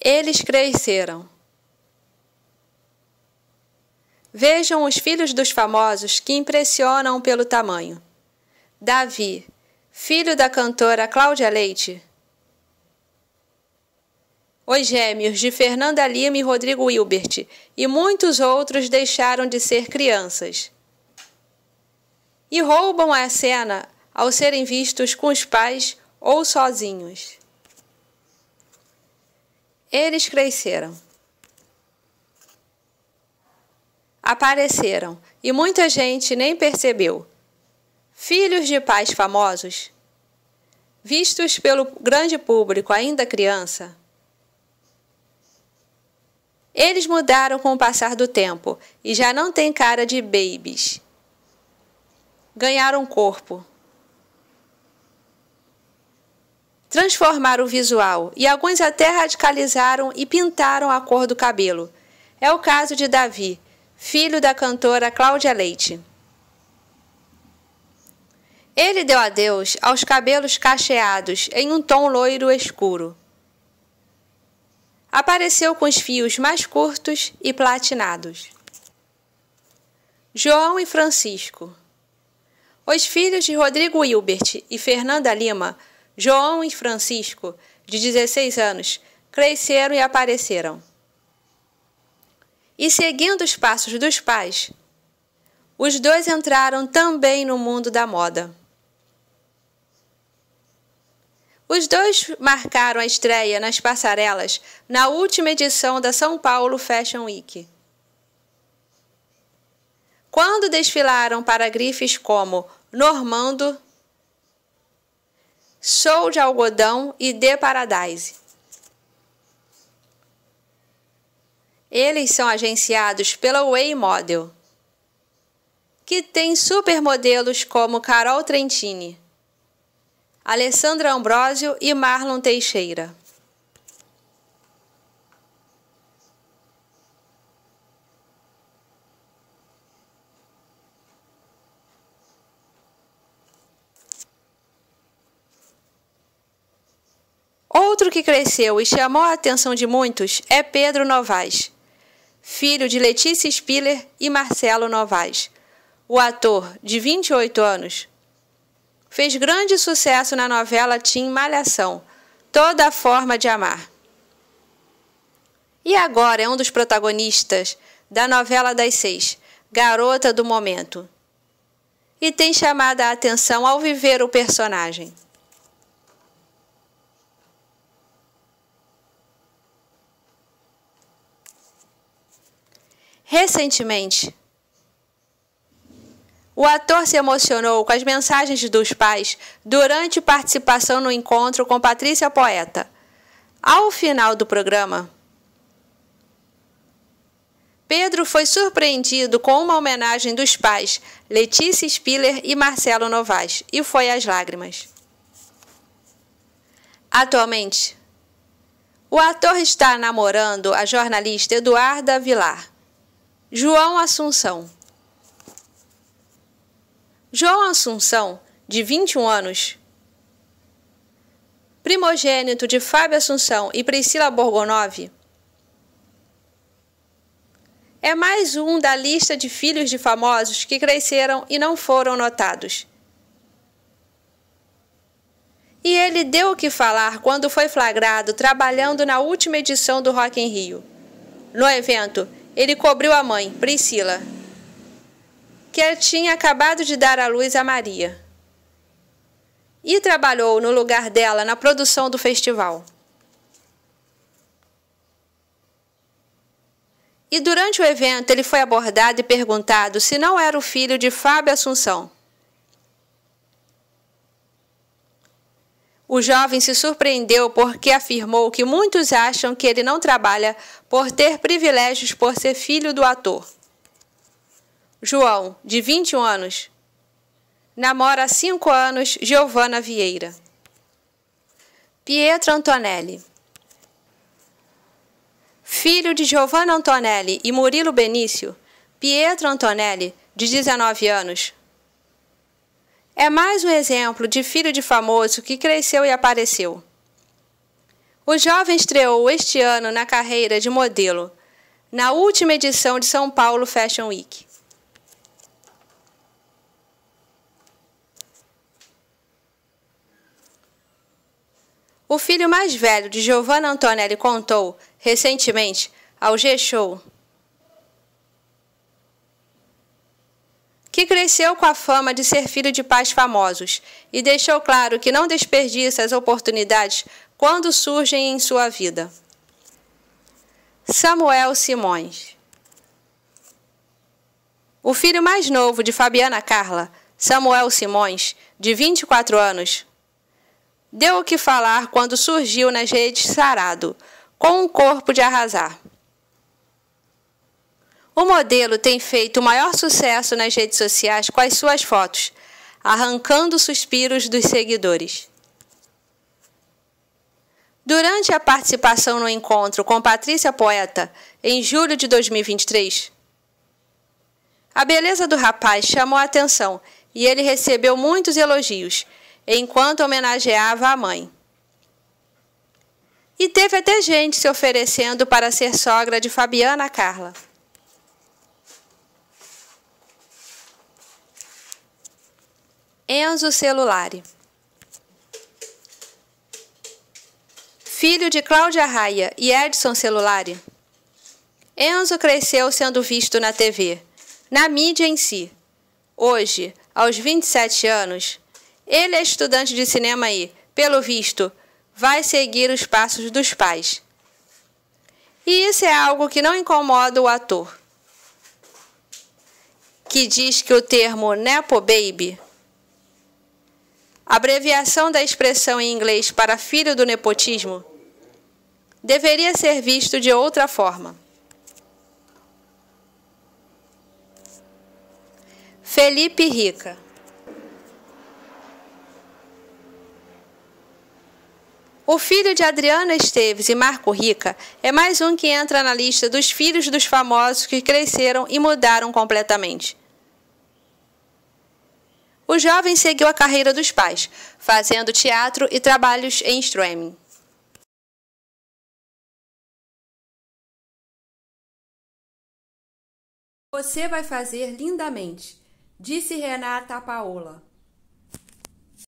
Eles cresceram. Vejam os filhos dos famosos que impressionam pelo tamanho. Davi, filho da cantora Cláudia Leite. Os gêmeos de Fernanda Lima e Rodrigo Hilbert e muitos outros deixaram de ser crianças. E roubam a cena ao serem vistos com os pais ou sozinhos. Eles cresceram, apareceram e muita gente nem percebeu. Filhos de pais famosos, vistos pelo grande público ainda criança, eles mudaram com o passar do tempo e já não têm cara de babies. Ganharam corpo. transformaram o visual e alguns até radicalizaram e pintaram a cor do cabelo. É o caso de Davi, filho da cantora Cláudia Leite. Ele deu adeus aos cabelos cacheados em um tom loiro escuro. Apareceu com os fios mais curtos e platinados. João e Francisco. Os filhos de Rodrigo Hilbert e Fernanda Lima João e Francisco, de 16 anos, cresceram e apareceram. E seguindo os passos dos pais, os dois entraram também no mundo da moda. Os dois marcaram a estreia nas passarelas na última edição da São Paulo Fashion Week. Quando desfilaram para grifes como Normando, Show de Algodão e The Paradise. Eles são agenciados pela Way Model, que tem supermodelos como Carol Trentini, Alessandra Ambrosio e Marlon Teixeira. Outro que cresceu e chamou a atenção de muitos é Pedro Novaes, filho de Letícia Spiller e Marcelo Novaes. O ator, de 28 anos, fez grande sucesso na novela Tim Malhação, Toda a Forma de Amar. E agora é um dos protagonistas da novela das seis, Garota do Momento. E tem chamado a atenção ao viver o personagem. recentemente. O ator se emocionou com as mensagens dos pais durante participação no encontro com Patrícia Poeta. Ao final do programa, Pedro foi surpreendido com uma homenagem dos pais, Letícia Spiller e Marcelo Novaes, e foi às lágrimas. Atualmente, o ator está namorando a jornalista Eduarda Vilar. João Assunção João Assunção, de 21 anos, primogênito de Fábio Assunção e Priscila Borgonove, é mais um da lista de filhos de famosos que cresceram e não foram notados. E ele deu o que falar quando foi flagrado trabalhando na última edição do Rock em Rio. No evento, ele cobriu a mãe, Priscila, que tinha acabado de dar à luz a Maria, e trabalhou no lugar dela na produção do festival. E durante o evento, ele foi abordado e perguntado se não era o filho de Fábio Assunção. O jovem se surpreendeu porque afirmou que muitos acham que ele não trabalha por ter privilégios por ser filho do ator. João, de 21 anos, namora há 5 anos Giovana Vieira. Pietro Antonelli. Filho de Giovanna Antonelli e Murilo Benício, Pietro Antonelli, de 19 anos, é mais um exemplo de filho de famoso que cresceu e apareceu. O jovem estreou este ano na carreira de modelo, na última edição de São Paulo Fashion Week. O filho mais velho de Giovanna Antonelli contou, recentemente, ao G-Show que cresceu com a fama de ser filho de pais famosos e deixou claro que não desperdiça as oportunidades quando surgem em sua vida. Samuel Simões O filho mais novo de Fabiana Carla, Samuel Simões, de 24 anos, deu o que falar quando surgiu nas redes sarado, com um corpo de arrasar. O modelo tem feito maior sucesso nas redes sociais com as suas fotos, arrancando suspiros dos seguidores. Durante a participação no encontro com Patrícia Poeta, em julho de 2023, a beleza do rapaz chamou a atenção e ele recebeu muitos elogios, enquanto homenageava a mãe. E teve até gente se oferecendo para ser sogra de Fabiana Carla. Enzo Celulari. Filho de Cláudia Raia e Edson Celulari, Enzo cresceu sendo visto na TV, na mídia em si. Hoje, aos 27 anos, ele é estudante de cinema e, pelo visto, vai seguir os passos dos pais. E isso é algo que não incomoda o ator, que diz que o termo Nepo Baby abreviação da expressão em inglês para filho do nepotismo, deveria ser visto de outra forma. Felipe Rica O filho de Adriana Esteves e Marco Rica é mais um que entra na lista dos filhos dos famosos que cresceram e mudaram completamente. O jovem seguiu a carreira dos pais, fazendo teatro e trabalhos em streaming. Você vai fazer lindamente, disse Renata a Paola.